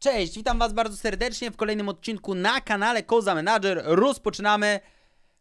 Cześć, witam Was bardzo serdecznie w kolejnym odcinku na kanale Koza Manager. Rozpoczynamy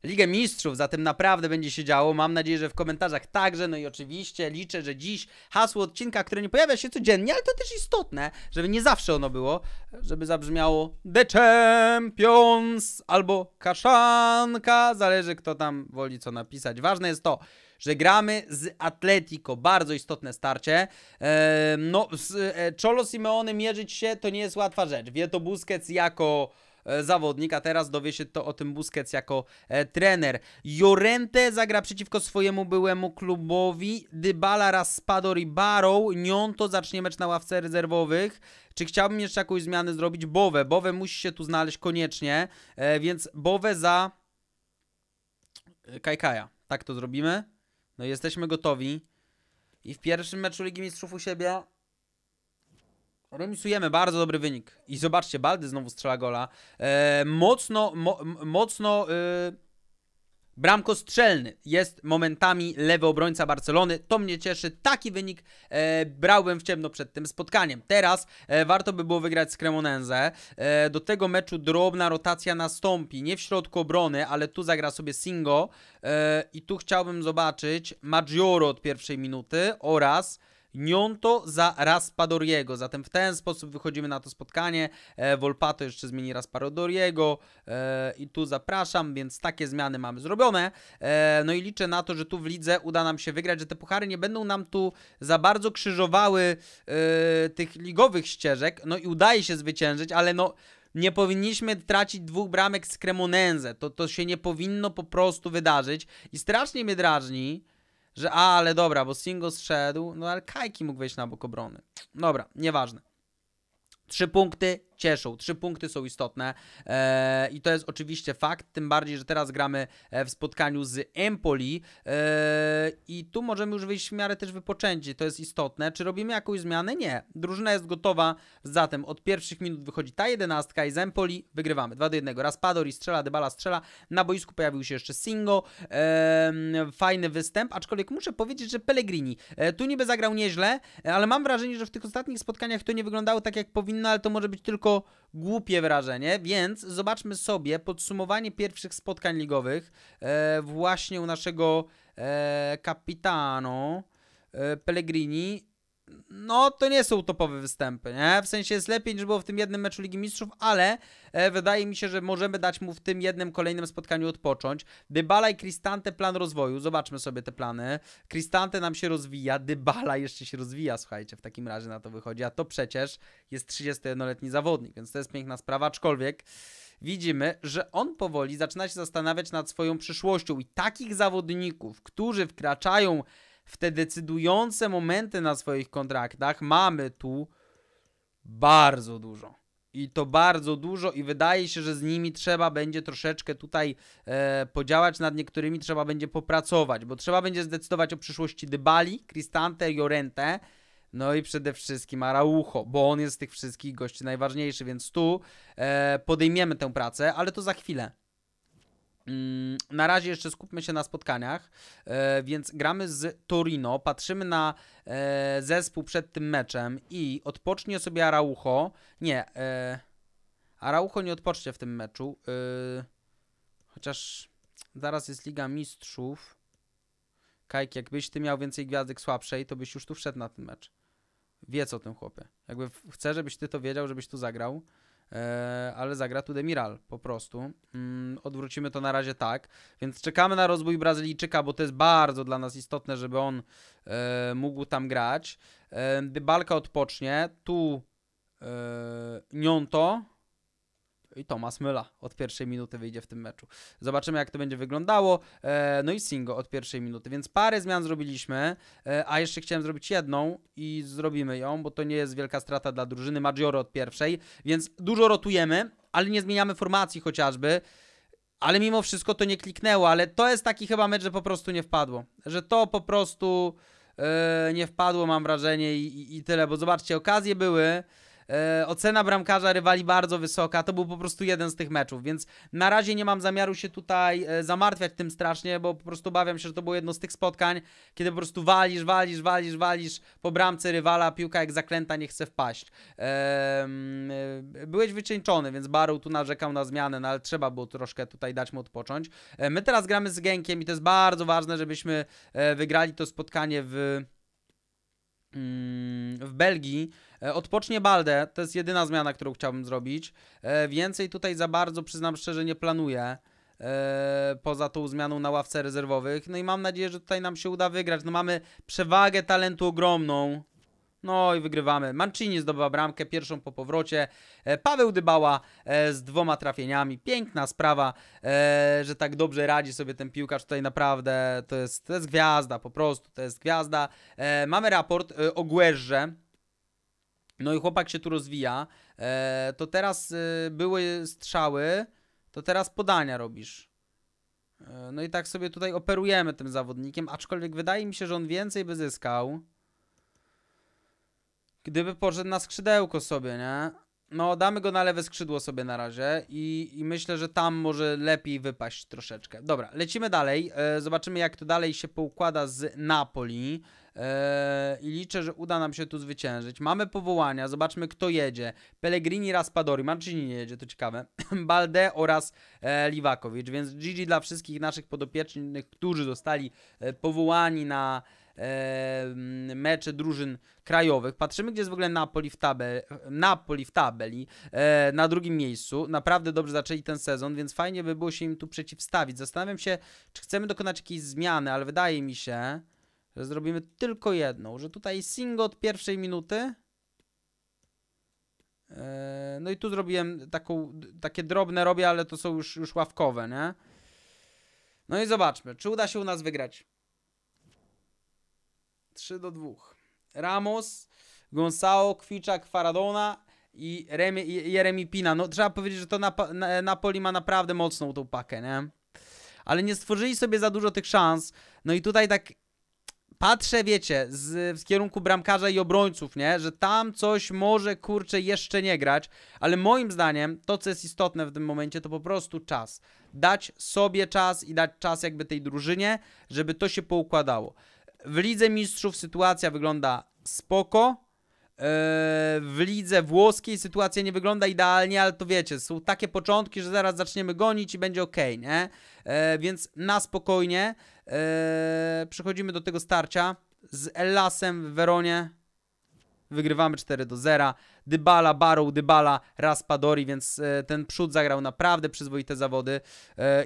Ligę Mistrzów, zatem naprawdę będzie się działo. Mam nadzieję, że w komentarzach także. No i oczywiście liczę, że dziś hasło odcinka, które nie pojawia się codziennie, ale to też istotne, żeby nie zawsze ono było, żeby zabrzmiało The Champions albo Kaszanka. Zależy kto tam woli co napisać. Ważne jest to, że gramy z Atletico. Bardzo istotne starcie. E, no, z e, Cholo Simeone mierzyć się to nie jest łatwa rzecz. Wie to Busquets jako e, zawodnik, a teraz dowie się to o tym Busquets jako e, trener. Jorente zagra przeciwko swojemu byłemu klubowi, Dybala, Raspador i Barrow, Nionto zacznie mecz na ławce rezerwowych. Czy chciałbym jeszcze jakąś zmianę zrobić? Bowe, Bowe musi się tu znaleźć koniecznie, e, więc Bowe za e, Kajkaja. Tak to zrobimy. No jesteśmy gotowi. I w pierwszym meczu Ligi Mistrzów u siebie remisujemy. Bardzo dobry wynik. I zobaczcie, Baldy znowu strzela gola. E, mocno, mo, mocno... Y, Bramko strzelny jest momentami lewy obrońca Barcelony. To mnie cieszy. Taki wynik e, brałem w ciemno przed tym spotkaniem. Teraz e, warto by było wygrać z Cremonenze. E, do tego meczu drobna rotacja nastąpi. Nie w środku obrony, ale tu zagra sobie Singo. E, I tu chciałbym zobaczyć Maggioro od pierwszej minuty oraz Nionto za Raspadoriego. Zatem w ten sposób wychodzimy na to spotkanie. E, Volpato jeszcze zmieni Raspadoriego e, i tu zapraszam, więc takie zmiany mamy zrobione. E, no i liczę na to, że tu w lidze uda nam się wygrać, że te puchary nie będą nam tu za bardzo krzyżowały e, tych ligowych ścieżek. No i udaje się zwyciężyć, ale no nie powinniśmy tracić dwóch bramek z Cremonense. To, to się nie powinno po prostu wydarzyć. I strasznie mnie drażni, że, a, ale dobra, bo Singo zszedł, no ale Kajki mógł wejść na bok obrony. Dobra, nieważne. Trzy punkty, cieszą. Trzy punkty są istotne e, i to jest oczywiście fakt, tym bardziej, że teraz gramy e, w spotkaniu z Empoli e, i tu możemy już wyjść w miarę też wypoczęci, to jest istotne. Czy robimy jakąś zmianę? Nie. Drużyna jest gotowa, zatem od pierwszych minut wychodzi ta jedenastka i z Empoli wygrywamy. 2 do 1. Raz Padori strzela, Dybala strzela, na boisku pojawił się jeszcze Singo, fajny występ, aczkolwiek muszę powiedzieć, że Pellegrini tu niby zagrał nieźle, ale mam wrażenie, że w tych ostatnich spotkaniach to nie wyglądało tak jak powinno, ale to może być tylko głupie wrażenie, więc zobaczmy sobie podsumowanie pierwszych spotkań ligowych e, właśnie u naszego e, kapitano e, Pellegrini no to nie są topowe występy, nie? W sensie jest lepiej niż było w tym jednym meczu Ligi Mistrzów, ale e, wydaje mi się, że możemy dać mu w tym jednym kolejnym spotkaniu odpocząć. Dybala i Cristante plan rozwoju, zobaczmy sobie te plany. Cristante nam się rozwija, Dybala jeszcze się rozwija, słuchajcie, w takim razie na to wychodzi, a to przecież jest 31-letni zawodnik, więc to jest piękna sprawa, aczkolwiek widzimy, że on powoli zaczyna się zastanawiać nad swoją przyszłością i takich zawodników, którzy wkraczają w te decydujące momenty na swoich kontraktach mamy tu bardzo dużo. I to bardzo dużo, i wydaje się, że z nimi trzeba będzie troszeczkę tutaj e, podziałać, nad niektórymi trzeba będzie popracować, bo trzeba będzie zdecydować o przyszłości Dybali, Cristante, Jorente, no i przede wszystkim Araujo, bo on jest z tych wszystkich gości najważniejszy, więc tu e, podejmiemy tę pracę, ale to za chwilę. Mm, na razie jeszcze skupmy się na spotkaniach, e, więc gramy z Torino, patrzymy na e, zespół przed tym meczem i odpocznie sobie Araujo. Nie, e, Araujo nie odpocznie w tym meczu, chociaż zaraz jest Liga Mistrzów. Kajk, jakbyś ty miał więcej gwiazdek słabszej, to byś już tu wszedł na ten mecz. Wiedz o tym chłopie. Jakby chcę, żebyś ty to wiedział, żebyś tu zagrał. E, ale zagra tu Demiral po prostu. Mm, odwrócimy to na razie tak, więc czekamy na rozwój Brazylijczyka, bo to jest bardzo dla nas istotne, żeby on e, mógł tam grać. E, Dybalka odpocznie, tu Nionto i Tomasz Myla od pierwszej minuty wyjdzie w tym meczu. Zobaczymy, jak to będzie wyglądało. E, no i Singo od pierwszej minuty, więc parę zmian zrobiliśmy, e, a jeszcze chciałem zrobić jedną i zrobimy ją, bo to nie jest wielka strata dla drużyny. Maggiore od pierwszej, więc dużo rotujemy, ale nie zmieniamy formacji chociażby. Ale mimo wszystko to nie kliknęło, ale to jest taki chyba mecz, że po prostu nie wpadło. Że to po prostu e, nie wpadło, mam wrażenie, i, i tyle, bo zobaczcie, okazje były. E, ocena bramkarza rywali bardzo wysoka. To był po prostu jeden z tych meczów, więc na razie nie mam zamiaru się tutaj e, zamartwiać tym strasznie, bo po prostu obawiam się, że to było jedno z tych spotkań, kiedy po prostu walisz, walisz, walisz, walisz po bramce rywala, piłka jak zaklęta nie chce wpaść. E, byłeś wycieńczony, więc Baru tu narzekał na zmianę, no ale trzeba było troszkę tutaj dać mu odpocząć. my teraz gramy z Genkiem i to jest bardzo ważne, żebyśmy wygrali to spotkanie w mm, w Belgii, E, odpocznie Balde, to jest jedyna zmiana, którą chciałbym zrobić. E, więcej tutaj za bardzo, przyznam szczerze, nie planuję. E, poza tą zmianą na ławce rezerwowych. No i mam nadzieję, że tutaj nam się uda wygrać. No mamy przewagę talentu ogromną. No i wygrywamy. Mancini zdobywa bramkę, pierwszą po powrocie. Paweł Dybała z dwoma trafieniami. Piękna sprawa, że tak dobrze radzi sobie ten piłkarz tutaj naprawdę. To jest, to jest gwiazda, po prostu to jest gwiazda. Mamy raport o Guerrze. No i chłopak się tu rozwija. E, to teraz e, były strzały, to teraz podania robisz. E, no i tak sobie tutaj operujemy tym zawodnikiem, aczkolwiek wydaje mi się, że on więcej by zyskał. Gdyby poszedł na skrzydełko sobie, nie? No, damy go na lewe skrzydło sobie na razie i, i myślę, że tam może lepiej wypaść troszeczkę. Dobra, lecimy dalej. E, zobaczymy, jak to dalej się poukłada z Napoli. Eee, i liczę, że uda nam się tu zwyciężyć. Mamy powołania, zobaczmy kto jedzie. Pellegrini, Raspadori, Mancini nie jedzie, to ciekawe. Balde oraz e, Liwakowicz, więc GG dla wszystkich naszych podopiecznych, którzy zostali e, powołani na e, mecze drużyn krajowych. Patrzymy, gdzie jest w ogóle Napoli w, tabel, Napoli w tabeli, e, na drugim miejscu. Naprawdę dobrze zaczęli ten sezon, więc fajnie by było się im tu przeciwstawić. Zastanawiam się, czy chcemy dokonać jakiejś zmiany, ale wydaje mi się, że zrobimy tylko jedną, że tutaj single od pierwszej minuty. E, no i tu zrobiłem taką, takie drobne robię, ale to są już, już ławkowe, nie? No i zobaczmy, czy uda się u nas wygrać. 3 do 2. Ramos, Gonzalo, Kwiczak, Faradona i Jeremi Pina. No trzeba powiedzieć, że to Nap Napoli ma naprawdę mocną tą pakę, nie? Ale nie stworzyli sobie za dużo tych szans. No i tutaj tak patrzę, wiecie, z, z kierunku bramkarza i obrońców, nie? Że tam coś może, kurczę, jeszcze nie grać, ale moim zdaniem to, co jest istotne w tym momencie, to po prostu czas. Dać sobie czas i dać czas jakby tej drużynie, żeby to się poukładało. W Lidze Mistrzów sytuacja wygląda spoko, Eee, w lidze włoskiej sytuacja nie wygląda idealnie, ale to wiecie, są takie początki, że zaraz zaczniemy gonić i będzie ok, nie? Eee, więc na spokojnie eee, przechodzimy do tego starcia z Ellasem w Weronie. Wygrywamy 4 do 0. Dybala, Barrow, Dybala, Raspadori, więc ten przód zagrał naprawdę przyzwoite zawody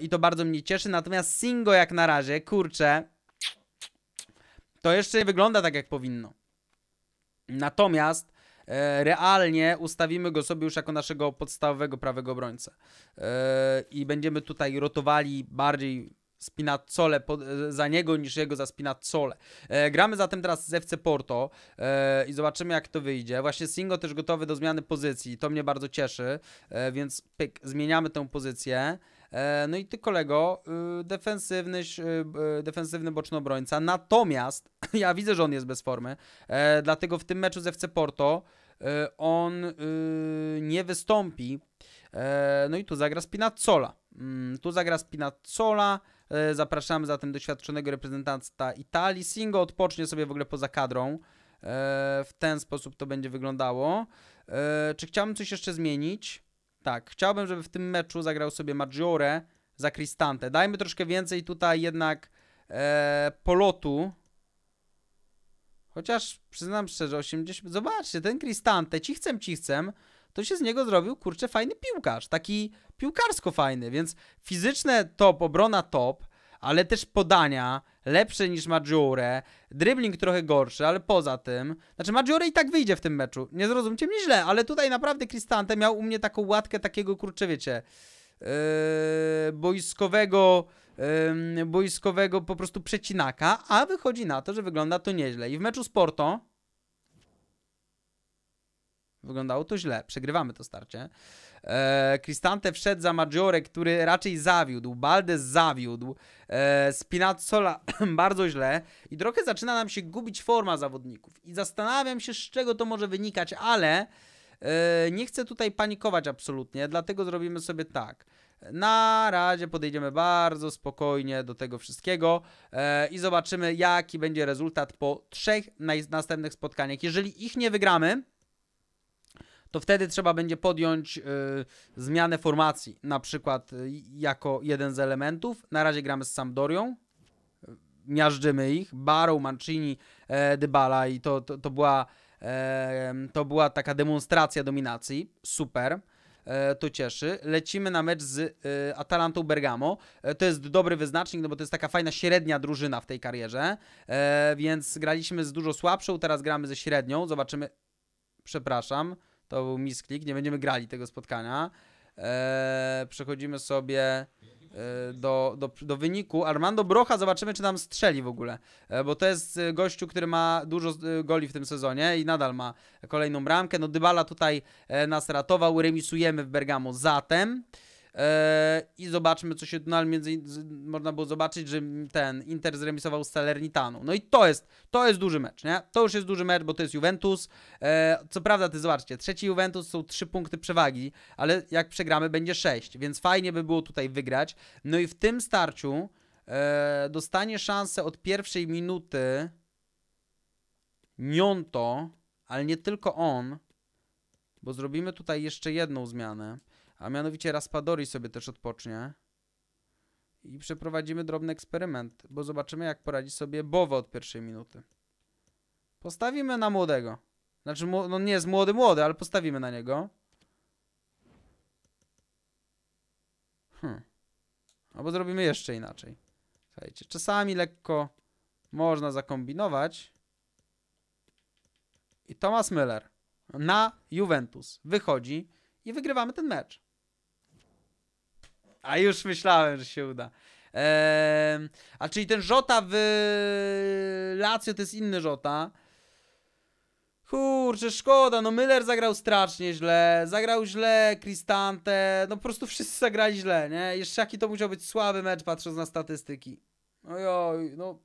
i to bardzo mnie cieszy. Natomiast Singo jak na razie, kurczę, to jeszcze nie wygląda tak jak powinno. Natomiast e, realnie ustawimy go sobie już jako naszego podstawowego prawego obrońcę. E, I będziemy tutaj rotowali bardziej Spinazzole e, za niego niż jego za Spinazzole. gramy zatem teraz z FC Porto i zobaczymy jak to wyjdzie. Właśnie Singo też gotowy do zmiany pozycji, to mnie bardzo cieszy, więc pyk, zmieniamy tę pozycję. E, no i ty kolego, y, defensywny, y, y, defensywny boczny obrońca. Natomiast ja widzę, że on jest bez formy, e, dlatego w tym meczu z FC Porto e, on nie wystąpi. No i tu zagra Spinazzola. Mm, tu zagra Spinazzola. Zapraszamy zatem doświadczonego reprezentanta Italii. Singo odpocznie sobie w ogóle poza kadrą. W ten sposób to będzie wyglądało. Czy chciałbym coś jeszcze zmienić? Tak, chciałbym, żeby w tym meczu zagrał sobie Maggiore za Cristante. Dajmy troszkę więcej tutaj jednak e, polotu. Chociaż przyznam szczerze, 80... Zobaczcie, ten Cristante, cichcem, cichcem, to się z niego zrobił, kurczę, fajny piłkarz. Taki piłkarsko fajny, więc fizyczne top, obrona top, ale też podania lepsze niż Maggiore, dribbling trochę gorszy, ale poza tym, znaczy Maggiore i tak wyjdzie w tym meczu, nie zrozumcie mnie źle, ale tutaj naprawdę Cristante miał u mnie taką łatkę takiego, kurczę wiecie, yy, boiskowego yy, boiskowego po prostu przecinaka, a wychodzi na to, że wygląda to nieźle. I w meczu z Porto Wyglądało to źle, przegrywamy to starcie. E, Cristante wszedł za Maggiore, który raczej zawiódł, Baldes zawiódł, e, Spinazzola bardzo źle i trochę zaczyna nam się gubić forma zawodników. I zastanawiam się, z czego to może wynikać, ale e, nie chcę tutaj panikować absolutnie, dlatego zrobimy sobie tak. Na razie podejdziemy bardzo spokojnie do tego wszystkiego e, i zobaczymy, jaki będzie rezultat po trzech następnych spotkaniach. Jeżeli ich nie wygramy, to wtedy trzeba będzie podjąć y, zmianę formacji, na przykład y, jako jeden z elementów. Na razie gramy z Sampdorią, miażdżymy ich, Barrow, Mancini, e, Dybala i to, to, to była, e, to była taka demonstracja dominacji, super. E, to cieszy. Lecimy na mecz z e, Atalantą Bergamo. E, to jest dobry wyznacznik, no bo to jest taka fajna średnia drużyna w tej karierze. Więc graliśmy z dużo słabszą, teraz gramy ze średnią. Zobaczymy. Przepraszam. To był misklik, nie będziemy grali tego spotkania. Eee, przechodzimy sobie e, do, do, do wyniku. Armando Brocha, zobaczymy, czy nam strzeli w ogóle, e, bo to jest e, gościu, który ma dużo goli w tym sezonie i nadal ma kolejną bramkę. No Dybala tutaj nas ratował, remisujemy w Bergamo zatem. E, i zobaczmy, co się no, między, można było zobaczyć, że ten Inter zremisował z Celernitanu No i to jest, to jest duży mecz, nie? To już jest duży mecz, bo to jest Juventus. E, co prawda, ty zobaczcie, trzeci Juventus są trzy punkty przewagi, ale jak przegramy, będzie sześć, więc fajnie by było tutaj wygrać. No i w tym starciu e, dostanie szansę od pierwszej minuty Nionto, ale nie tylko on, bo zrobimy tutaj jeszcze jedną zmianę. A mianowicie Raspadori sobie też odpocznie. I przeprowadzimy drobny eksperyment, bo zobaczymy jak poradzi sobie Bowa od pierwszej minuty. Postawimy na młodego. Znaczy, no nie jest młody, młody, ale postawimy na niego. Hmm. Albo zrobimy jeszcze inaczej. Słuchajcie, czasami lekko można zakombinować. I Thomas Müller na Juventus wychodzi i wygrywamy ten mecz. A już myślałem, że się uda. Eee, a czyli ten Żota w Lazio to jest inny Żota. Kurczę, szkoda, no Müller zagrał strasznie źle, zagrał źle Cristante, no po prostu wszyscy zagrali źle, nie? Jeszcze jaki to musiał być słaby mecz, patrząc na statystyki. Ojoj, no...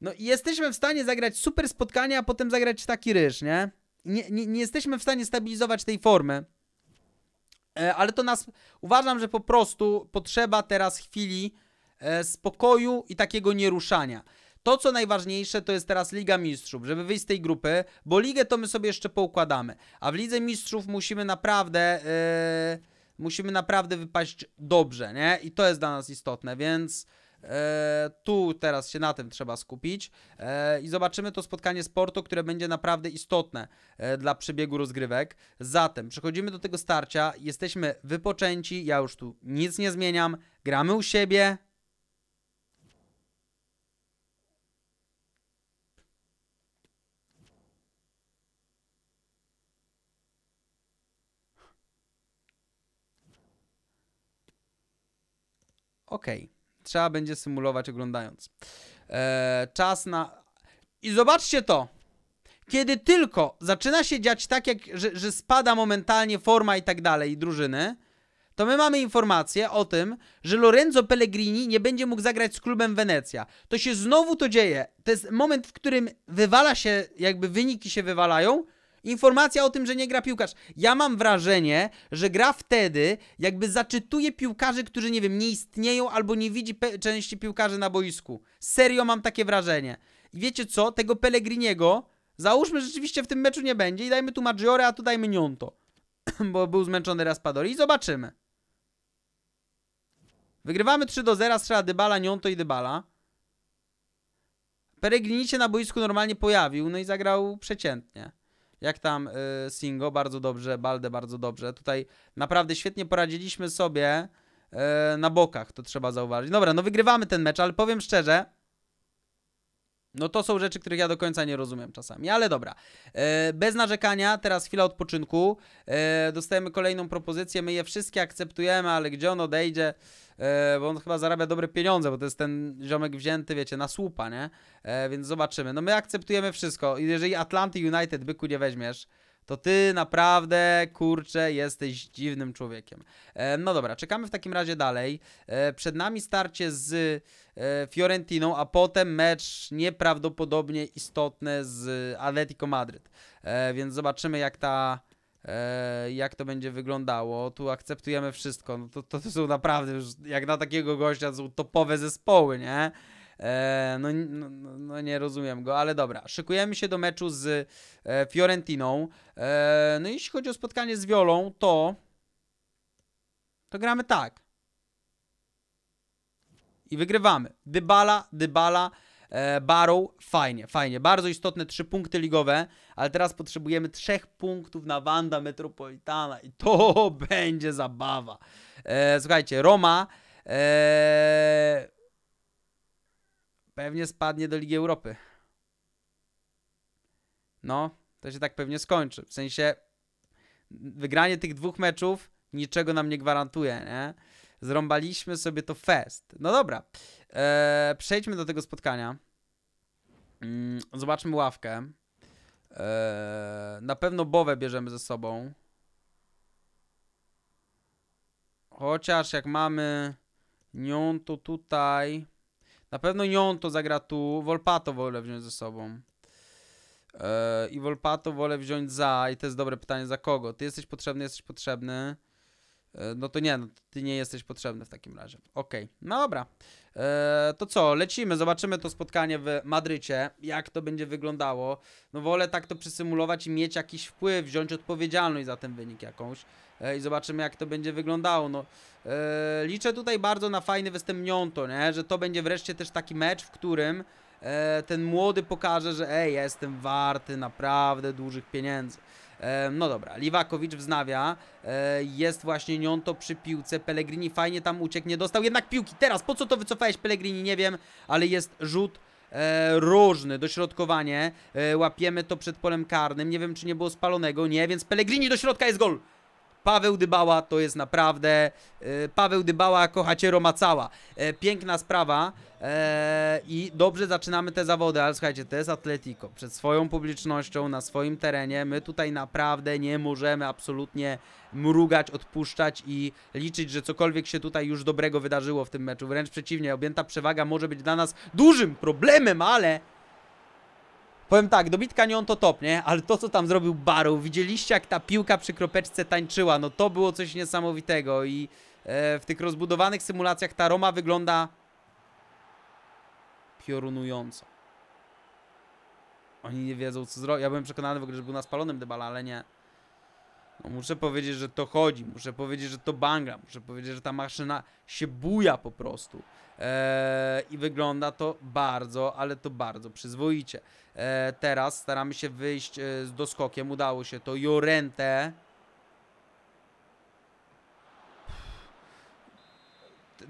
No i jesteśmy w stanie zagrać super spotkania, a potem zagrać taki ryż, nie? Nie, nie, nie jesteśmy w stanie stabilizować tej formy. E, ale to nas. Uważam, że po prostu potrzeba teraz chwili e, spokoju i takiego nieruszania. To, co najważniejsze, to jest teraz Liga Mistrzów, żeby wyjść z tej grupy, bo ligę to my sobie jeszcze poukładamy. A w Lidze Mistrzów musimy naprawdę. Yy, musimy naprawdę wypaść dobrze, nie? I to jest dla nas istotne, więc E, tu teraz się na tym trzeba skupić e, i zobaczymy to spotkanie z Porto, które będzie naprawdę istotne e, dla przebiegu rozgrywek. Zatem przechodzimy do tego starcia, jesteśmy wypoczęci, ja już tu nic nie zmieniam, gramy u siebie. Okej. Okay. Trzeba będzie symulować oglądając. Eee, czas na. I zobaczcie to. Kiedy tylko zaczyna się dziać tak, jak, że, że spada momentalnie forma i tak dalej drużyny, to my mamy informację o tym, że Lorenzo Pellegrini nie będzie mógł zagrać z klubem Wenecja. To się znowu to dzieje. To jest moment, w którym wywala się, jakby wyniki się wywalają Informacja o tym, że nie gra piłkarz. Ja mam wrażenie, że gra wtedy, jakby zaczytuje piłkarzy, którzy nie wiem, nie istnieją albo nie widzi części piłkarzy na boisku. Serio mam takie wrażenie. I wiecie co? Tego Pellegriniego załóżmy rzeczywiście w tym meczu nie będzie i dajmy tu Maggiore, a tu dajmy Nionto. Bo był zmęczony Raspadori i zobaczymy. Wygrywamy 3 do 0, strzela Dybala, Nionto i Dybala. Peregrini się na boisku normalnie pojawił, no i zagrał przeciętnie jak tam y, Singo, bardzo dobrze, Balde bardzo dobrze. Tutaj naprawdę świetnie poradziliśmy sobie y, na bokach, to trzeba zauważyć. Dobra, no wygrywamy ten mecz, ale powiem szczerze, no to są rzeczy, których ja do końca nie rozumiem czasami, ale dobra. E, bez narzekania, teraz chwila odpoczynku. E, dostajemy kolejną propozycję, my je wszystkie akceptujemy, ale gdzie on odejdzie? E, bo on chyba zarabia dobre pieniądze, bo to jest ten ziomek wzięty, wiecie, na słupa, nie? Więc zobaczymy. No my akceptujemy wszystko. Jeżeli Atlanty United byku nie weźmiesz, to ty naprawdę, kurczę, jesteś dziwnym człowiekiem. E, no dobra, czekamy w takim razie dalej. E, przed nami starcie z e, Fiorentiną, a potem mecz nieprawdopodobnie istotny z Atletico Madryt. E, więc zobaczymy, jak ta e, jak to będzie wyglądało. Tu akceptujemy wszystko. No to, to, to są naprawdę już, jak na takiego gościa, to są topowe zespoły, nie? E, no, no, no, nie rozumiem go, ale dobra. Szykujemy się do meczu z e, Fiorentiną. E, no jeśli chodzi o spotkanie z Wiolą, to... To gramy tak. I wygrywamy. Dybala, Dybala, e, Barrow. Fajnie, fajnie. Bardzo istotne trzy punkty ligowe, ale teraz potrzebujemy trzech punktów na Wanda Metropolitana i to będzie zabawa. E, słuchajcie, Roma... E, Pewnie spadnie do Ligi Europy. No, to się tak pewnie skończy. W sensie wygranie tych dwóch meczów niczego nam nie gwarantuje, nie? Zrąbaliśmy sobie to fest. No dobra, eee, przejdźmy do tego spotkania. Mm, zobaczmy ławkę. Eee, na pewno Bowę bierzemy ze sobą. Chociaż jak mamy nią, to tutaj na pewno nią to zagra tu. Volpato wolę wziąć ze sobą. E, I Volpato wolę wziąć za. I to jest dobre pytanie, za kogo? Ty jesteś potrzebny, jesteś potrzebny. E, no to nie, no, ty nie jesteś potrzebny w takim razie. Okej, okay. no dobra. E, to co, lecimy, zobaczymy to spotkanie w Madrycie, jak to będzie wyglądało. No wolę tak to przysymulować i mieć jakiś wpływ, wziąć odpowiedzialność za ten wynik jakąś e, i zobaczymy jak to będzie wyglądało. No, e, liczę tutaj bardzo na fajny występ Mionto, nie? że to będzie wreszcie też taki mecz, w którym ten młody pokaże, że ej, jestem warty naprawdę dużych pieniędzy. No dobra, Liwakowicz wznawia, jest właśnie nią to przy piłce, Pellegrini fajnie tam uciekł, nie dostał jednak piłki. Teraz, po co to wycofałeś Pellegrini, nie wiem, ale jest rzut e, różny, dośrodkowanie, e, łapiemy to przed polem karnym, nie wiem czy nie było spalonego, nie, więc Pellegrini do środka jest gol. Paweł Dybała to jest naprawdę... E, Paweł Dybała, kochacie Roma cała. E, piękna sprawa e, i dobrze zaczynamy te zawody, ale słuchajcie, to jest Atletico. Przed swoją publicznością, na swoim terenie, my tutaj naprawdę nie możemy absolutnie mrugać, odpuszczać i liczyć, że cokolwiek się tutaj już dobrego wydarzyło w tym meczu. Wręcz przeciwnie, objęta przewaga może być dla nas dużym problemem, ale Powiem tak, dobitka nie on to top, nie? Ale to, co tam zrobił Baru, widzieliście jak ta piłka przy kropeczce tańczyła, no to było coś niesamowitego i e, w tych rozbudowanych symulacjach ta Roma wygląda piorunująco. Oni nie wiedzą, co zrobić. Ja byłem przekonany w ogóle, że był na spalonym debala, ale nie. No, muszę powiedzieć, że to chodzi, muszę powiedzieć, że to banga, muszę powiedzieć, że ta maszyna się buja po prostu. Eee, I wygląda to bardzo, ale to bardzo przyzwoicie. E, teraz staramy się wyjść e, z doskokiem. Udało się to. Jorente.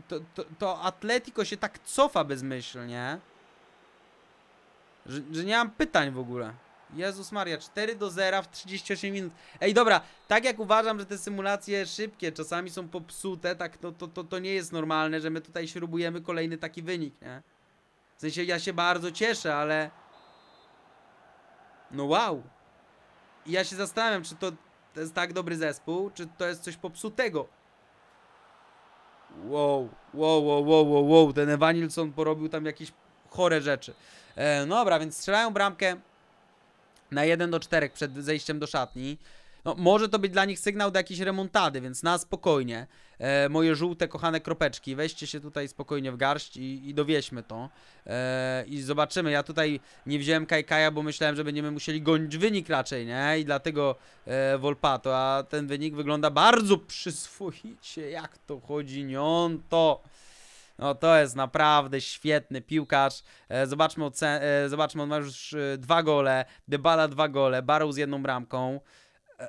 To, to, to Atletico się tak cofa bezmyślnie, że, że nie mam pytań w ogóle. Jezus Maria, 4 do 0 w 38 minut. Ej, dobra, tak jak uważam, że te symulacje szybkie czasami są popsute, tak to, to, to, to nie jest normalne, że my tutaj śrubujemy kolejny taki wynik, nie? W sensie ja się bardzo cieszę, ale... No wow! I ja się zastanawiam, czy to jest tak dobry zespół, czy to jest coś popsutego. Wow, wow, wow, wow, wow, wow. ten Evanilson porobił tam jakieś chore rzeczy. E, no dobra, więc strzelają bramkę na 1 do 4 przed zejściem do szatni. No, może to być dla nich sygnał do jakiejś remontady, więc na spokojnie. E, moje żółte, kochane kropeczki, weźcie się tutaj spokojnie w garść i, i dowieźmy to. E, I zobaczymy. Ja tutaj nie wziąłem Kajkaja, bo myślałem, że będziemy musieli gonić wynik raczej, nie? I dlatego e, Volpato, a ten wynik wygląda bardzo przyswoicie. Jak to chodzi, nion to. No to jest naprawdę świetny piłkarz. E, zobaczmy, ocen- e, zobaczmy, on ma już e, dwa gole, Dybala dwa gole, Barrow z jedną bramką.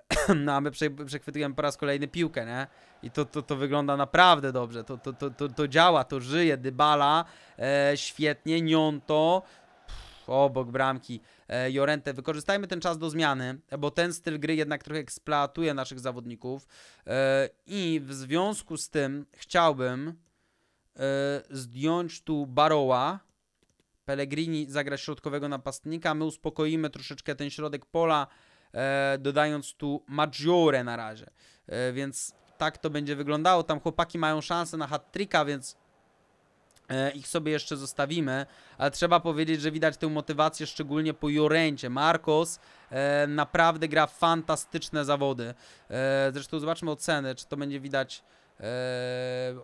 no a my przechwytujemy po raz kolejny piłkę, nie? I to, to, to wygląda naprawdę dobrze, to, to, to, to, to działa, to żyje, Dybala, e, świetnie, Nionto, pff, obok bramki, e, Jorente, wykorzystajmy ten czas do zmiany, bo ten styl gry jednak trochę eksploatuje naszych zawodników e, i w związku z tym chciałbym e, zdjąć tu Baroła, Pellegrini zagra środkowego napastnika, my uspokoimy troszeczkę ten środek pola, E, dodając tu Maggiore na razie. E, więc tak to będzie wyglądało. Tam chłopaki mają szansę na hat więc e, ich sobie jeszcze zostawimy, ale trzeba powiedzieć, że widać tę motywację szczególnie po Jorencie. Marcos e, naprawdę gra fantastyczne zawody. E, zresztą zobaczmy ocenę, czy to będzie widać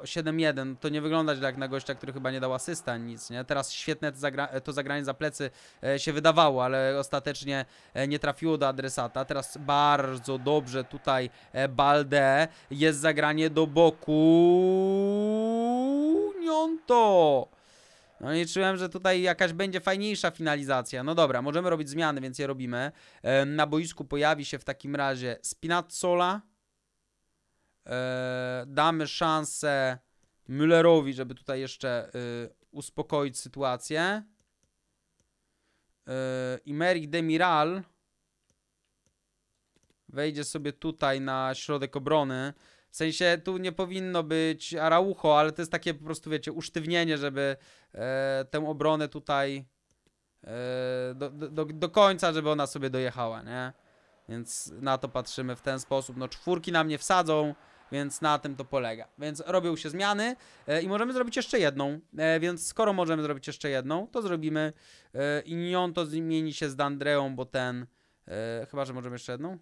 7-1, eee, to nie wygląda źle jak na gościa, który chyba nie dał asysta, nic, nie? Teraz świetne to, zagra to zagranie za plecy e, się wydawało, ale ostatecznie e, nie trafiło do adresata. Teraz bardzo dobrze tutaj e, Balde, jest zagranie do boku... Nionto! No i czułem, że tutaj jakaś będzie fajniejsza finalizacja. No dobra, możemy robić zmiany, więc je robimy. Na boisku pojawi się w takim razie Spinazzola, E, damy szansę Müllerowi, żeby tutaj jeszcze e, uspokoić sytuację. E, I Merik Demiral wejdzie sobie tutaj na środek obrony. W sensie tu nie powinno być Araucho, ale to jest takie po prostu, wiecie, usztywnienie, żeby tę obronę tutaj do, do, do, końca, żeby ona sobie dojechała, nie? Więc na to patrzymy w ten sposób. No czwórki nam nie wsadzą, więc na tym to polega. Więc robią się zmiany e, i możemy zrobić jeszcze jedną. E, więc skoro możemy zrobić jeszcze jedną, to zrobimy. E, I nią to zmieni się z Dandreą, bo ten... Chyba, że możemy jeszcze jedną?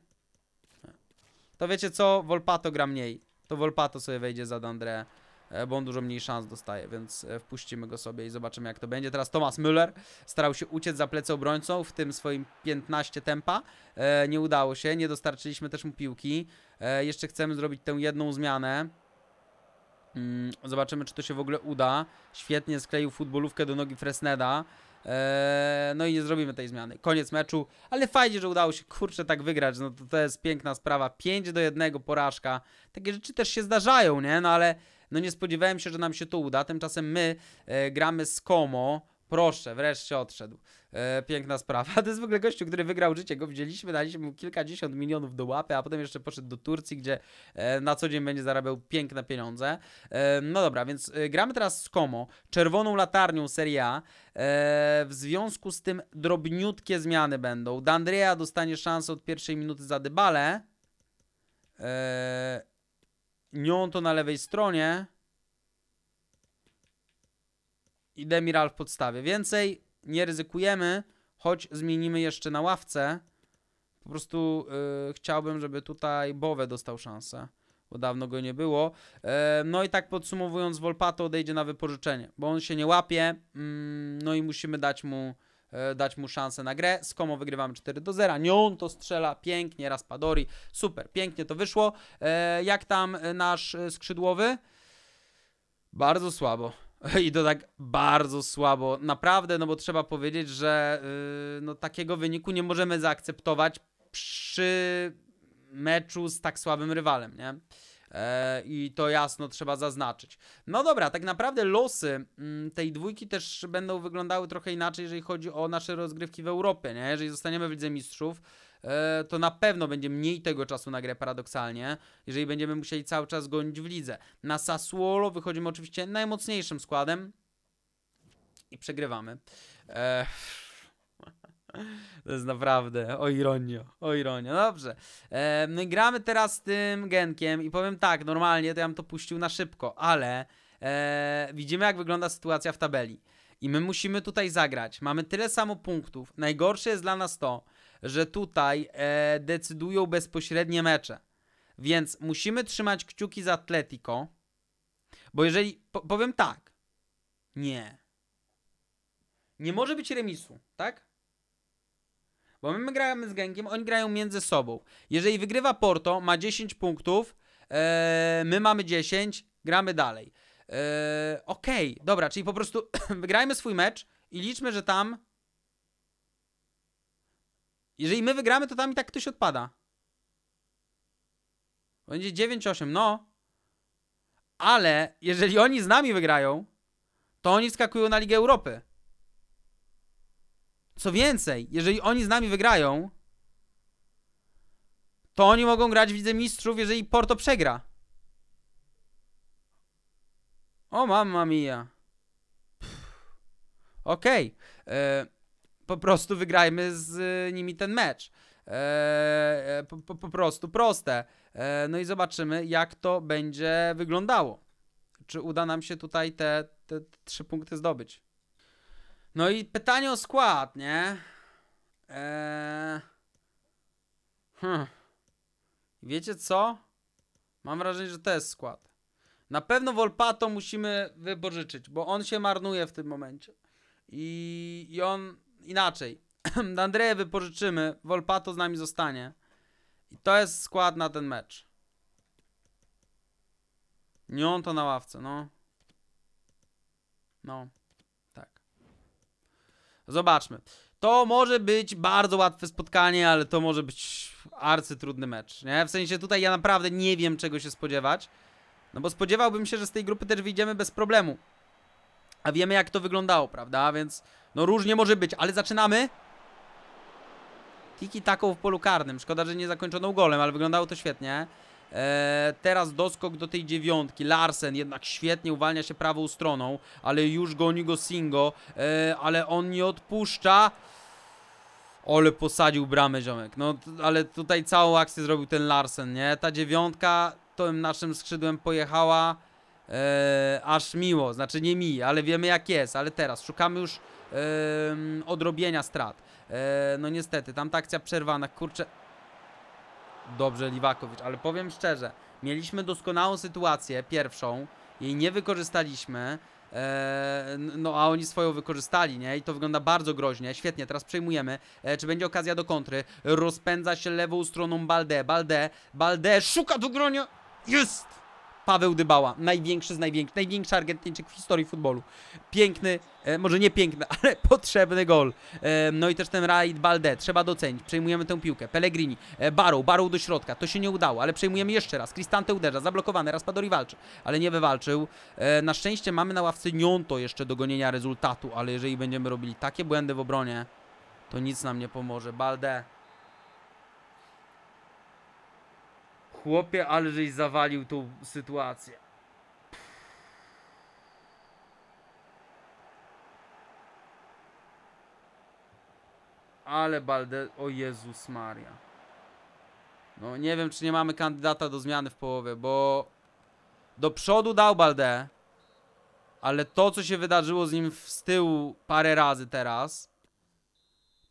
To wiecie co? Volpato gra mniej. To Volpato sobie wejdzie za Dandreę. E, bo on dużo mniej szans dostaje, więc e, wpuścimy go sobie i zobaczymy jak to będzie. Teraz Thomas Müller starał się uciec za plecy obrońcą, w tym swoim 15 tempa. E, nie udało się, nie dostarczyliśmy też mu piłki. Jeszcze chcemy zrobić tę jedną zmianę. Mm, zobaczymy, czy to się w ogóle uda. Świetnie skleił futbolówkę do nogi Fresneda. No i nie zrobimy tej zmiany. Koniec meczu, ale fajnie, że udało się kurczę tak wygrać. No to, to jest piękna sprawa. 5 do 1 porażka. Takie rzeczy też się zdarzają, nie? No ale no nie spodziewałem się, że nam się to uda. Tymczasem my e, gramy z Komo. Proszę, wreszcie odszedł. E, piękna sprawa. To jest w ogóle gościu, który wygrał życie. Go widzieliśmy, daliśmy mu kilkadziesiąt milionów do łapy, a potem jeszcze poszedł do Turcji, gdzie e, na co dzień będzie zarabiał piękne pieniądze. E, no dobra, więc e, gramy teraz z Komo, czerwoną latarnią Serie A. E, w związku z tym drobniutkie zmiany będą. D'Andrea dostanie szansę od pierwszej minuty za Dybale. Eee, Nią to na lewej stronie. I Demiral w podstawie. Więcej nie ryzykujemy, choć zmienimy jeszcze na ławce. Po prostu yy, chciałbym, żeby tutaj Bowe dostał szansę, bo dawno go nie było. Yy, no i tak podsumowując, Volpato odejdzie na wypożyczenie, bo on się nie łapie, yy, no i musimy dać mu E, dać mu szansę na grę. Z Komo wygrywamy 4 do 0. Nion to strzela pięknie, Raspadori. Super, pięknie to wyszło. E, jak tam nasz e, skrzydłowy? Bardzo słabo. I to tak bardzo słabo. Naprawdę, no bo trzeba powiedzieć, że y, no, takiego wyniku nie możemy zaakceptować przy meczu z tak słabym rywalem, nie? E, I to jasno trzeba zaznaczyć. No dobra, tak naprawdę losy mm, tej dwójki też będą wyglądały trochę inaczej, jeżeli chodzi o nasze rozgrywki w Europie. Nie? Jeżeli zostaniemy w Lidze Mistrzów, e, to na pewno będzie mniej tego czasu na grę paradoksalnie, jeżeli będziemy musieli cały czas gonić w lidze. Na Sassuolo wychodzimy oczywiście najmocniejszym składem i przegrywamy. Eee to jest naprawdę, o ironio, o ironio. Dobrze. E, gramy teraz tym genkiem i powiem tak, normalnie to ja bym to puścił na szybko, ale e, widzimy jak wygląda sytuacja w tabeli. I my musimy tutaj zagrać. Mamy tyle samo punktów. Najgorsze jest dla nas to, że tutaj e, decydują bezpośrednie mecze. Więc musimy trzymać kciuki za Atletico, bo jeżeli, po, powiem tak, nie, nie może być remisu, tak? Bo my gramy z gęgiem, oni grają między sobą. Jeżeli wygrywa Porto, ma 10 punktów, e, my mamy 10, gramy dalej. Ok, e, Okej, okay. dobra, czyli po prostu wygrajmy swój mecz i liczmy, że tam... Jeżeli my wygramy, to tam i tak ktoś odpada. Będzie 9-8, no. Ale jeżeli oni z nami wygrają, to oni skakują na Ligę Europy. Co więcej, jeżeli oni z nami wygrają, to oni mogą grać w Lidze Mistrzów, jeżeli Porto przegra. O mamma mia. Okej. Okay. E, po prostu wygrajmy z e, nimi ten mecz. E, po, po, po, prostu proste. no i zobaczymy, jak to będzie wyglądało. Czy uda nam się tutaj te, te, te trzy punkty zdobyć. No i pytanie o skład, nie? Eee... Hm. Wiecie co? Mam wrażenie, że to jest skład. Na pewno Volpato musimy wypożyczyć, bo on się marnuje w tym momencie. I, i on inaczej. Andrzeja wypożyczymy, Volpato z nami zostanie. I to jest skład na ten mecz. Nie on to na ławce, no. No. Zobaczmy. To może być bardzo łatwe spotkanie, ale to może być arcytrudny mecz, nie? W sensie tutaj ja naprawdę nie wiem, czego się spodziewać. No bo spodziewałbym się, że z tej grupy też wyjdziemy bez problemu. A wiemy, jak to wyglądało, prawda? Więc no różnie może być, ale zaczynamy. Tiki taką w polu karnym. Szkoda, że nie zakończoną golem, ale wyglądało to świetnie. E, teraz doskok do tej dziewiątki. Larsen jednak świetnie uwalnia się prawą stroną, ale już goni go Singo, e, ale on nie odpuszcza. Ole posadził bramę ziomek. No ale tutaj całą akcję zrobił ten Larsen, nie? Ta dziewiątka tym naszym skrzydłem pojechała eee, aż miło. Znaczy nie mi, ale wiemy jak jest, ale teraz szukamy już odrobienia strat. E, no niestety, tamta akcja przerwana, kurczę dobrze Liwakowicz, ale powiem szczerze, mieliśmy doskonałą sytuację, pierwszą, jej nie wykorzystaliśmy, e, no a oni swoją wykorzystali, nie? I to wygląda bardzo groźnie. Świetnie, teraz przejmujemy. E, czy będzie okazja do kontry? Rozpędza się lewą stroną Balde. Balde, Balde szuka do gronia. Jest! Paweł Dybała, największy z największych, największy Argentyńczyk w historii futbolu. Piękny, e, może nie piękny, ale potrzebny gol. E, no i też ten raid Balde, trzeba docenić, przejmujemy tę piłkę. Pellegrini, e, Barrow, Barrow do środka, to się nie udało, ale przejmujemy jeszcze raz. Cristante uderza, zablokowany, raz Padori walczy, ale nie wywalczył. E, na szczęście mamy na ławce Nionto jeszcze do gonienia rezultatu, ale jeżeli będziemy robili takie błędy w obronie, to nic nam nie pomoże. Balde, Chłopie, ale żeś zawalił tą sytuację. Ale Balde... O Jezus Maria. No nie wiem, czy nie mamy kandydata do zmiany w połowie, bo... Do przodu dał Balde. Ale to, co się wydarzyło z nim z tyłu parę razy teraz...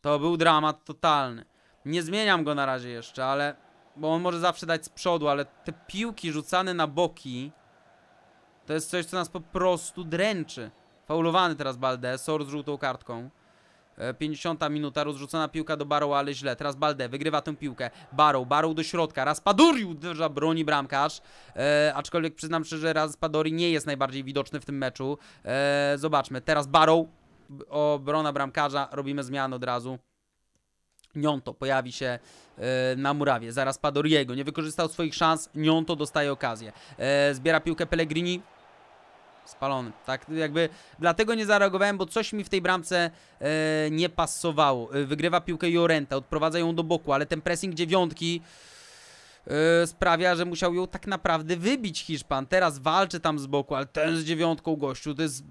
To był dramat totalny. Nie zmieniam go na razie jeszcze, ale bo on może zawsze dać z przodu, ale te piłki rzucane na boki to jest coś, co nas po prostu dręczy. Faulowany teraz Balde, Sor z żółtą kartką. 50 e, minuta, rozrzucona piłka do Barrow, ale źle. Teraz Balde wygrywa tę piłkę. Barrow, Barrow do środka. Raz Padori uderza, broni bramkarz. E, aczkolwiek przyznam szczerze, że Padori nie jest najbardziej widoczny w tym meczu. E, zobaczmy. Teraz Barrow, obrona bramkarza. Robimy zmianę od razu. Nionto pojawi się e, na murawie, zaraz Padoriego, nie wykorzystał swoich szans, Nionto dostaje okazję. E, zbiera piłkę Pellegrini, spalony, tak, jakby dlatego nie zareagowałem, bo coś mi w tej bramce e, nie pasowało. E, wygrywa piłkę Jorenta, odprowadza ją do boku, ale ten pressing dziewiątki e, sprawia, że musiał ją tak naprawdę wybić Hiszpan. Teraz walczy tam z boku, ale ten z dziewiątką gościu, to jest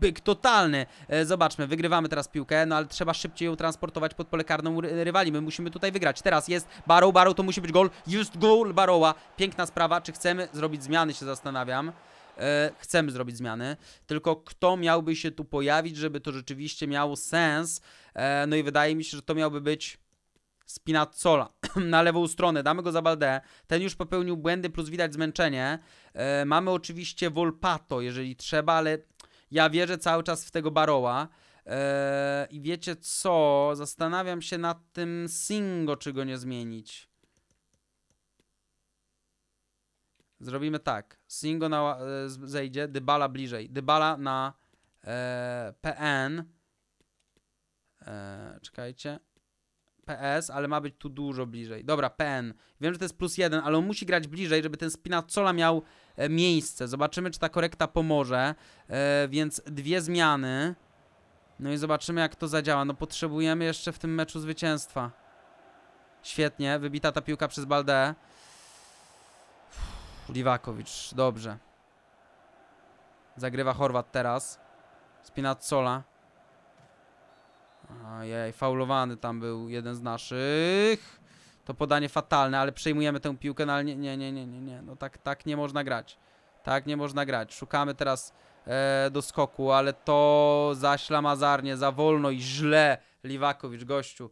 byk totalny. E, zobaczmy, wygrywamy teraz piłkę, no ale trzeba szybciej ją transportować pod pole karną rywali. My musimy tutaj wygrać. Teraz jest Barrow, Barrow to musi być gol. Just goal Barrowa. Piękna sprawa. Czy chcemy zrobić zmiany, się zastanawiam e, chcemy zrobić zmiany, tylko kto miałby się tu pojawić, żeby to rzeczywiście miało sens. E, no i wydaje mi się, że to miałby być Spinazzola na lewą stronę. Damy go za Balde. Ten już popełnił błędy, plus widać zmęczenie. mamy oczywiście Volpato, jeżeli trzeba, ale ja wierzę cały czas w tego Baroła. E, I wiecie co? Zastanawiam się nad tym Singo, czy go nie zmienić. Zrobimy tak. Singo na, e, zejdzie, Dybala bliżej. Dybala na e, PN. E, czekajcie. PS, ale ma być tu dużo bliżej. Dobra, PN. Wiem, że to jest plus jeden, ale on musi grać bliżej, żeby ten Spinacola miał E, miejsce. Zobaczymy, czy ta korekta pomoże. E, więc dwie zmiany. No i zobaczymy, jak to zadziała. No potrzebujemy jeszcze w tym meczu zwycięstwa. Świetnie, wybita ta piłka przez Balde. Liwakowicz, dobrze. Zagrywa Chorwat teraz. Cola. Ojej, faulowany tam był jeden z naszych. To podanie fatalne, ale przejmujemy tę piłkę, no ale nie, nie, nie, nie, nie, nie. No tak, tak nie można grać. Tak nie można grać. Szukamy teraz e, do skoku, ale to za ślamazarnie, za wolno i źle Liwakowicz, gościu.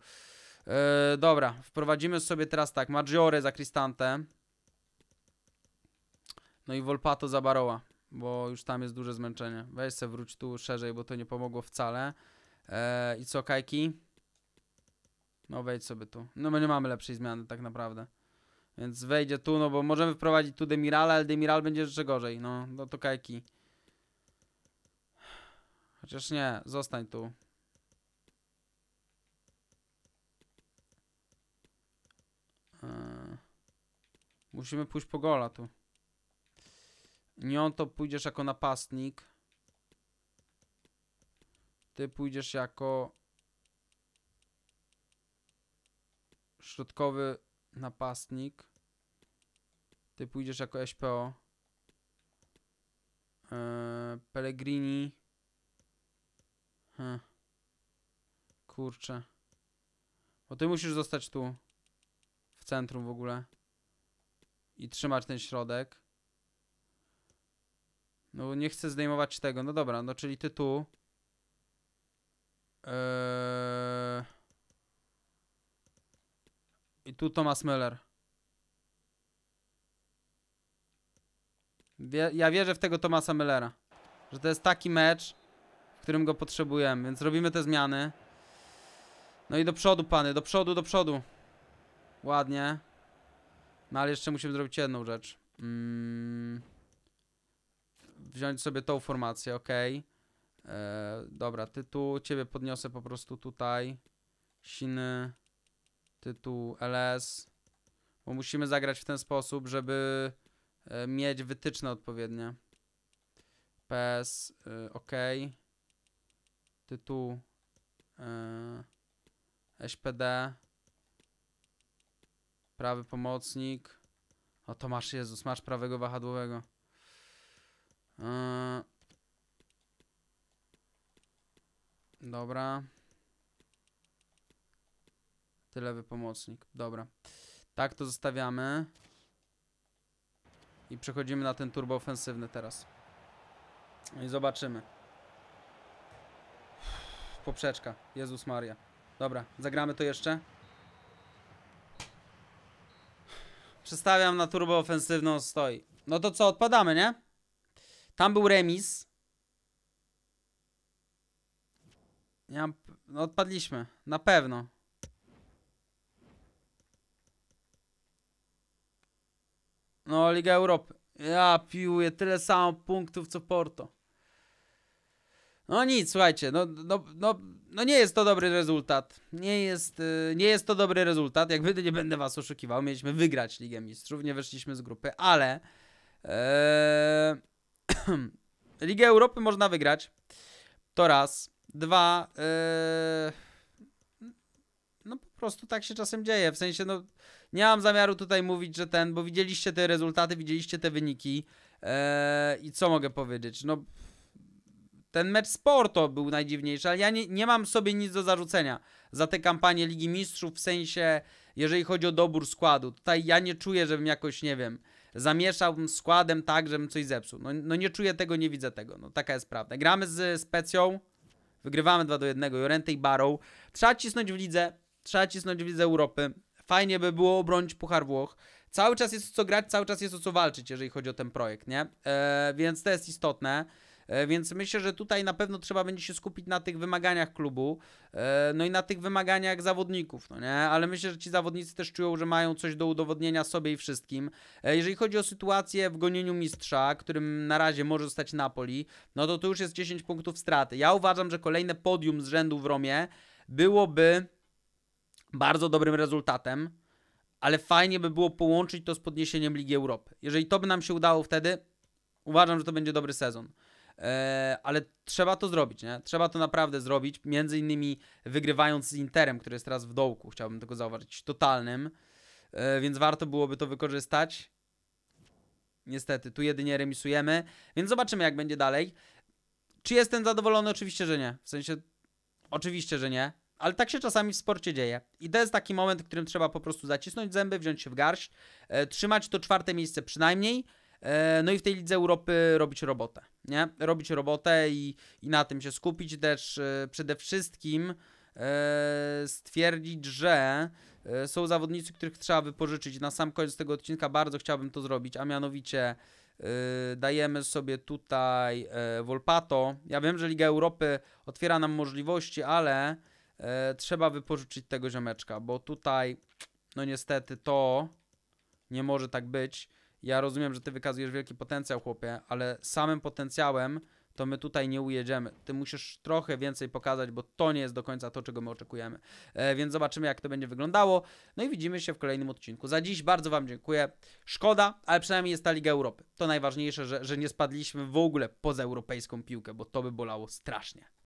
E, dobra, wprowadzimy sobie teraz tak, Maggiore za Cristante. No i Volpato za Baroła, bo już tam jest duże zmęczenie. Weź se wróć tu szerzej, bo to nie pomogło wcale. E, I co, Kajki? No wejdź sobie tu. No my nie mamy lepszej zmiany tak naprawdę. Więc wejdzie tu, no bo możemy wprowadzić tu Demirala, ale Demiral będzie jeszcze gorzej. No, no to kajki. Chociaż nie, zostań tu. Eee. Musimy pójść po gola tu. Nie on to pójdziesz jako napastnik. Ty pójdziesz jako środkowy napastnik. Ty pójdziesz jako SPO. Eee, Pellegrini. Huh. Kurczę. Bo ty musisz zostać tu. W centrum w ogóle. I trzymać ten środek. No nie chcę zdejmować tego. No dobra, no czyli ty tu. Eee... I tu Thomas Müller. Wie, ja wierzę w tego Tomasa Müllera. Że to jest taki mecz, w którym go potrzebujemy, więc robimy te zmiany. No i do przodu, pany, do przodu, do przodu. Ładnie. No ale jeszcze musimy zrobić jedną rzecz. Mm. Wziąć sobie tą formację, ok. Eee, dobra, ty tu, ciebie podniosę po prostu tutaj. Siny tytuł ls, bo musimy zagrać w ten sposób, żeby e, mieć wytyczne odpowiednie. PS, e, OK, tytuł e, SPD, prawy pomocnik. O, to masz, Jezus, masz prawego wahadłowego. Dobra lewy pomocnik. Dobra. Tak to zostawiamy. I przechodzimy na ten turbo ofensywny teraz. I zobaczymy. Poprzeczka. Jezus Maria. Dobra, zagramy to jeszcze. Przestawiam na turbo ofensywną, stoi. No to co, odpadamy, nie? Tam był remis. Ja, no odpadliśmy, na pewno. No, Liga Europy. Ja piłuję tyle samo punktów, co Porto. No nic, słuchajcie, no, no, no, no nie jest to dobry rezultat. Nie jest, yy, nie jest to dobry rezultat. Jakby nie będę was oszukiwał, mieliśmy wygrać Ligę Mistrzów, nie weszliśmy z grupy, ale yy, Ligę Europy można wygrać. To raz. Dwa. Yy, no po prostu tak się czasem dzieje. W sensie, no nie mam zamiaru tutaj mówić, że ten, bo widzieliście te rezultaty, widzieliście te wyniki. Eee, I co mogę powiedzieć? No, ten mecz Porto był najdziwniejszy, ale ja nie, nie mam sobie nic do zarzucenia za tę kampanię Ligi Mistrzów, w sensie, jeżeli chodzi o dobór składu. Tutaj ja nie czuję, żebym jakoś, nie wiem, zamieszał składem tak, żebym coś zepsuł. No, no nie czuję tego, nie widzę tego. No taka jest prawda. Gramy z Specją, wygrywamy 2 do 1, Jorente i Barrow. Trzeba cisnąć w lidze, trzeba cisnąć w lidze Europy. Fajnie by było obronić Puchar Włoch. Cały czas jest o co grać, cały czas jest o co walczyć, jeżeli chodzi o ten projekt, nie? E, więc to jest istotne. E, więc myślę, że tutaj na pewno trzeba będzie się skupić na tych wymaganiach klubu, e, no i na tych wymaganiach zawodników, no nie? Ale myślę, że ci zawodnicy też czują, że mają coś do udowodnienia sobie i wszystkim. E, jeżeli chodzi o sytuację w gonieniu mistrza, którym na razie może zostać Napoli, no to tu już jest 10 punktów straty. Ja uważam, że kolejne podium z rzędu w Romie byłoby bardzo dobrym rezultatem, ale fajnie by było połączyć to z podniesieniem Ligi Europy. Jeżeli to by nam się udało wtedy, uważam, że to będzie dobry sezon. E, ale trzeba to zrobić, nie? Trzeba to naprawdę zrobić, między innymi wygrywając z Interem, który jest teraz w dołku, chciałbym tego zauważyć, totalnym, e, więc warto byłoby to wykorzystać. Niestety, tu jedynie remisujemy, więc zobaczymy jak będzie dalej. Czy jestem zadowolony? Oczywiście, że nie. W sensie, oczywiście, że nie. Ale tak się czasami w sporcie dzieje. I to jest taki moment, w którym trzeba po prostu zacisnąć zęby, wziąć się w garść, e, trzymać to czwarte miejsce przynajmniej, e, no i w tej Lidze Europy robić robotę, nie? Robić robotę i, i na tym się skupić też e, przede wszystkim e, stwierdzić, że e, są zawodnicy, których trzeba wypożyczyć. Na sam koniec tego odcinka bardzo chciałbym to zrobić, a mianowicie e, dajemy sobie tutaj Volpato. Ja wiem, że Liga Europy otwiera nam możliwości, ale e, trzeba wypożyczyć tego ziomeczka, bo tutaj, no niestety, to nie może tak być. Ja rozumiem, że ty wykazujesz wielki potencjał, chłopie, ale samym potencjałem to my tutaj nie ujedziemy. Ty musisz trochę więcej pokazać, bo to nie jest do końca to, czego my oczekujemy. E, więc zobaczymy, jak to będzie wyglądało. No i widzimy się w kolejnym odcinku. Za dziś bardzo Wam dziękuję. Szkoda, ale przynajmniej jest ta Liga Europy. To najważniejsze, że, że nie spadliśmy w ogóle poza europejską piłkę, bo to by bolało strasznie.